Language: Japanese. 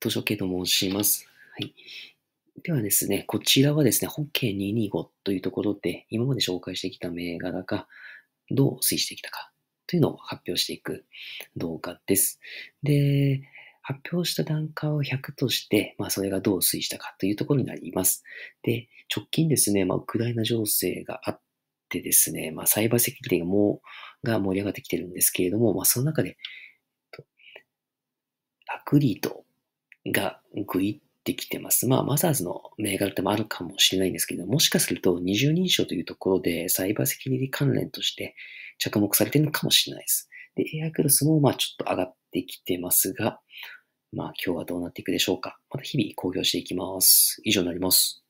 図書系と申します。はい。ではですね、こちらはですね、本家225というところで、今まで紹介してきた銘柄がどう推移してきたかというのを発表していく動画です。で、発表した段階を100として、まあ、それがどう推移したかというところになります。で、直近ですね、まあ、ウクライナ情勢があってですね、まあ、サイバーセキュリティがもが盛り上がってきてるんですけれども、まあ、その中で、アクリートがグイってきてます。まあ、マザーズの銘柄でもあるかもしれないんですけど、もしかすると二重認証というところでサイバーセキュリティ関連として着目されているのかもしれないです。で、エアクロスもまあちょっと上がってきてますが、まあ今日はどうなっていくでしょうか。また日々公表していきます。以上になります。